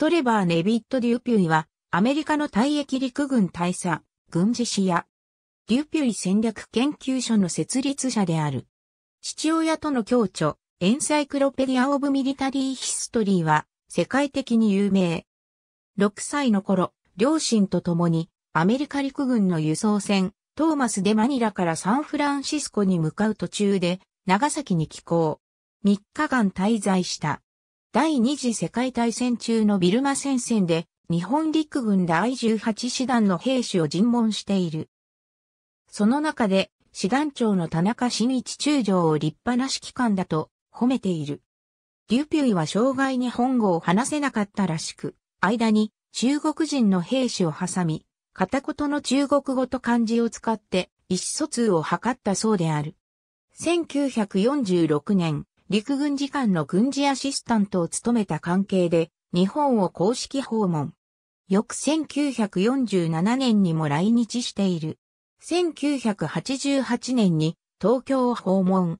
トレバー・ネビット・デュピュイは、アメリカの退役陸軍大佐、軍事士や、デュピュイ戦略研究所の設立者である。父親との共著、エンサイクロペディア・オブ・ミリタリー・ヒストリーは、世界的に有名。6歳の頃、両親と共に、アメリカ陸軍の輸送船、トーマスデ・マニラからサンフランシスコに向かう途中で、長崎に寄港。3日間滞在した。第二次世界大戦中のビルマ戦線で日本陸軍第18師団の兵士を尋問している。その中で師団長の田中新一中将を立派な指揮官だと褒めている。リュピュイは障害に本語を話せなかったらしく、間に中国人の兵士を挟み、片言の中国語と漢字を使って意思疎通を図ったそうである。1946年、陸軍次官の軍事アシスタントを務めた関係で、日本を公式訪問。翌1947年にも来日している。1988年に東京を訪問。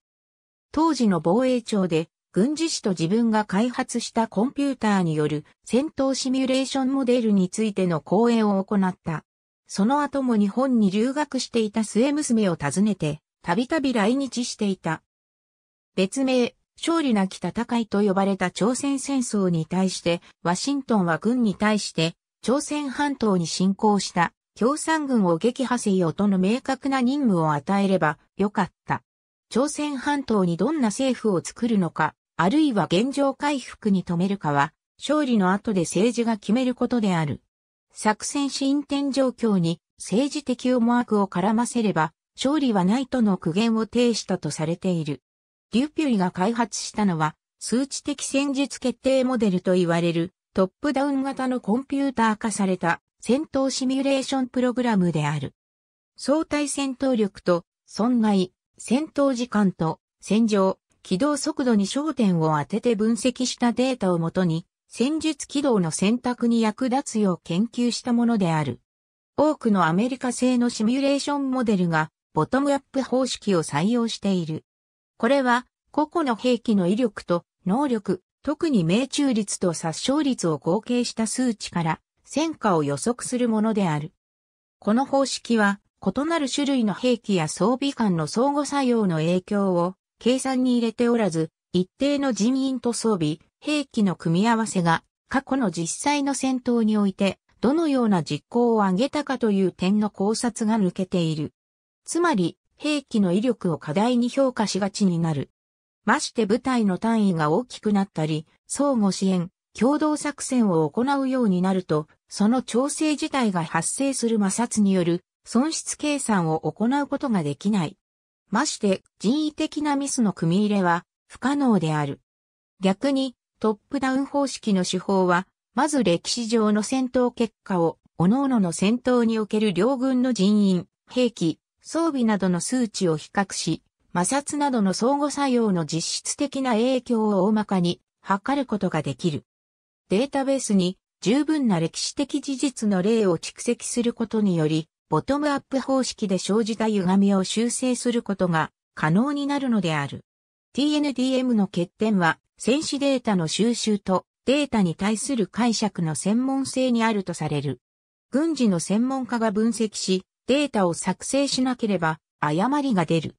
当時の防衛庁で軍事士と自分が開発したコンピューターによる戦闘シミュレーションモデルについての講演を行った。その後も日本に留学していた末娘を訪ねて、たびたび来日していた。別名、勝利なき戦いと呼ばれた朝鮮戦争に対して、ワシントンは軍に対して、朝鮮半島に侵攻した共産軍を撃破せよとの明確な任務を与えればよかった。朝鮮半島にどんな政府を作るのか、あるいは現状回復に止めるかは、勝利の後で政治が決めることである。作戦進展状況に政治的思惑を絡ませれば、勝利はないとの苦言を呈したとされている。デュピュイが開発したのは、数値的戦術決定モデルと言われる、トップダウン型のコンピューター化された戦闘シミュレーションプログラムである。相対戦闘力と損害、戦闘時間と戦場、起動速度に焦点を当てて分析したデータをもとに、戦術起動の選択に役立つよう研究したものである。多くのアメリカ製のシミュレーションモデルが、ボトムアップ方式を採用している。これは、個々の兵器の威力と能力、特に命中率と殺傷率を合計した数値から、戦果を予測するものである。この方式は、異なる種類の兵器や装備間の相互作用の影響を計算に入れておらず、一定の人員と装備、兵器の組み合わせが過去の実際の戦闘においてどのような実行を上げたかという点の考察が抜けている。つまり、兵器の威力を過大に評価しがちになる。まして部隊の単位が大きくなったり、相互支援、共同作戦を行うようになると、その調整自体が発生する摩擦による損失計算を行うことができない。まして人為的なミスの組み入れは不可能である。逆にトップダウン方式の手法は、まず歴史上の戦闘結果を、各々の戦闘における両軍の人員、兵器、装備などの数値を比較し、摩擦などの相互作用の実質的な影響を大まかに測ることができる。データベースに十分な歴史的事実の例を蓄積することにより、ボトムアップ方式で生じた歪みを修正することが可能になるのである。TNDM の欠点は、戦士データの収集とデータに対する解釈の専門性にあるとされる。軍事の専門家が分析し、データを作成しなければ誤りが出る。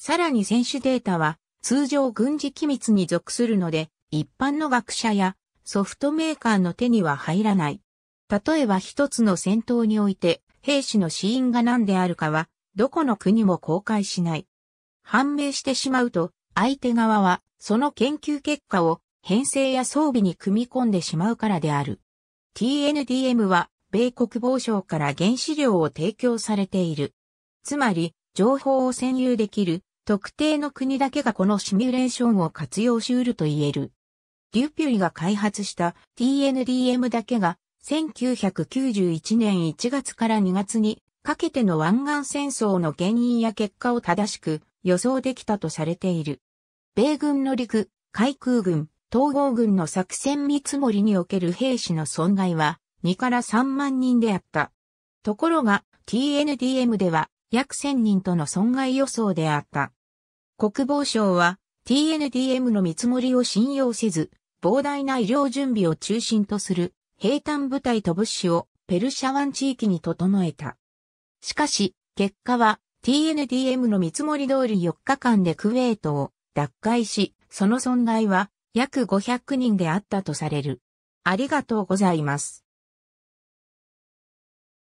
さらに選手データは通常軍事機密に属するので一般の学者やソフトメーカーの手には入らない。例えば一つの戦闘において兵士の死因が何であるかはどこの国も公開しない。判明してしまうと相手側はその研究結果を編成や装備に組み込んでしまうからである。TNDM は米国防省から原資料を提供されている。つまり、情報を占有できる特定の国だけがこのシミュレーションを活用しうると言える。デュピュイが開発した TNDM だけが1991年1月から2月にかけての湾岸戦争の原因や結果を正しく予想できたとされている。米軍の陸、海空軍、統合軍の作戦見積もりにおける兵士の損害は2から3万人であった。ところが TNDM では約1000人との損害予想であった。国防省は TNDM の見積もりを信用せず、膨大な医療準備を中心とする兵坦部隊と物資をペルシャ湾地域に整えた。しかし、結果は TNDM の見積もり通り4日間でクウェートを脱回し、その損害は約500人であったとされる。ありがとうございます。